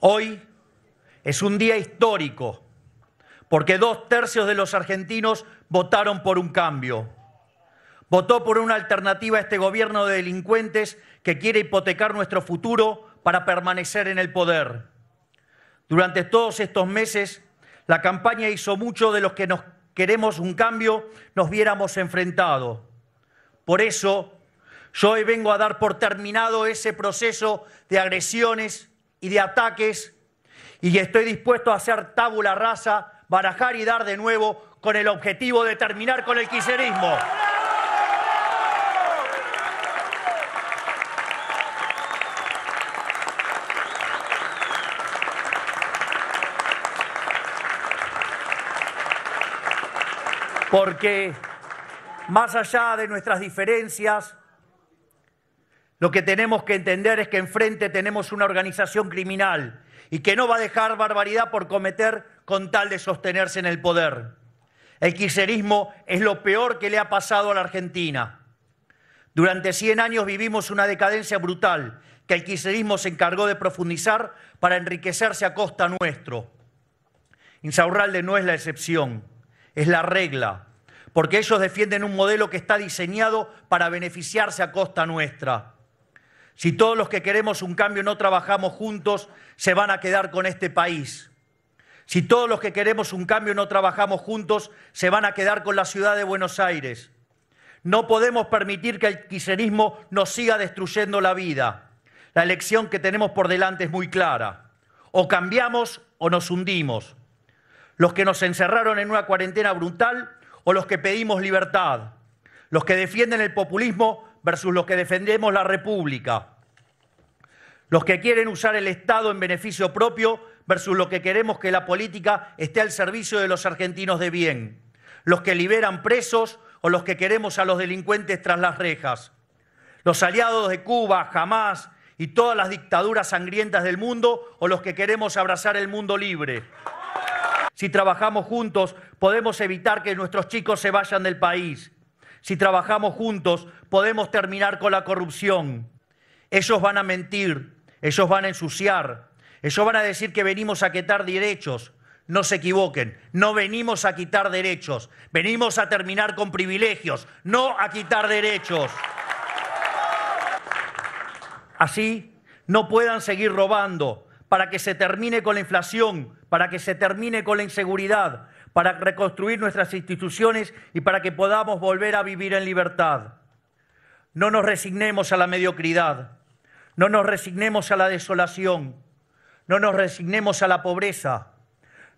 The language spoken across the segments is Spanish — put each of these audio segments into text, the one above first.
Hoy es un día histórico porque dos tercios de los argentinos votaron por un cambio. Votó por una alternativa a este gobierno de delincuentes que quiere hipotecar nuestro futuro para permanecer en el poder. Durante todos estos meses, la campaña hizo mucho de los que nos queremos un cambio nos viéramos enfrentados. Por eso, yo hoy vengo a dar por terminado ese proceso de agresiones, y de ataques y estoy dispuesto a hacer tabula rasa, barajar y dar de nuevo con el objetivo de terminar con el quiserismo. Porque más allá de nuestras diferencias, lo que tenemos que entender es que enfrente tenemos una organización criminal y que no va a dejar barbaridad por cometer con tal de sostenerse en el poder. El kirchnerismo es lo peor que le ha pasado a la Argentina. Durante 100 años vivimos una decadencia brutal que el quiserismo se encargó de profundizar para enriquecerse a costa nuestro. Insaurralde no es la excepción, es la regla, porque ellos defienden un modelo que está diseñado para beneficiarse a costa nuestra. Si todos los que queremos un cambio no trabajamos juntos, se van a quedar con este país. Si todos los que queremos un cambio no trabajamos juntos, se van a quedar con la ciudad de Buenos Aires. No podemos permitir que el kirchnerismo nos siga destruyendo la vida. La elección que tenemos por delante es muy clara. O cambiamos o nos hundimos. Los que nos encerraron en una cuarentena brutal o los que pedimos libertad. Los que defienden el populismo versus los que defendemos la República. Los que quieren usar el Estado en beneficio propio versus los que queremos que la política esté al servicio de los argentinos de bien. Los que liberan presos o los que queremos a los delincuentes tras las rejas. Los aliados de Cuba, jamás y todas las dictaduras sangrientas del mundo o los que queremos abrazar el mundo libre. Si trabajamos juntos, podemos evitar que nuestros chicos se vayan del país si trabajamos juntos, podemos terminar con la corrupción. Ellos van a mentir, ellos van a ensuciar, ellos van a decir que venimos a quitar derechos. No se equivoquen, no venimos a quitar derechos, venimos a terminar con privilegios, no a quitar derechos. Así no puedan seguir robando para que se termine con la inflación, para que se termine con la inseguridad, para reconstruir nuestras instituciones y para que podamos volver a vivir en libertad. No nos resignemos a la mediocridad, no nos resignemos a la desolación, no nos resignemos a la pobreza,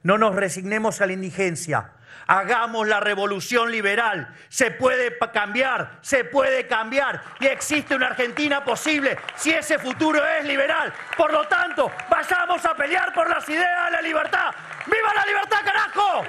no nos resignemos a la indigencia, Hagamos la revolución liberal. Se puede cambiar, se puede cambiar. Y existe una Argentina posible si ese futuro es liberal. Por lo tanto, vayamos a pelear por las ideas de la libertad. ¡Viva la libertad, carajo!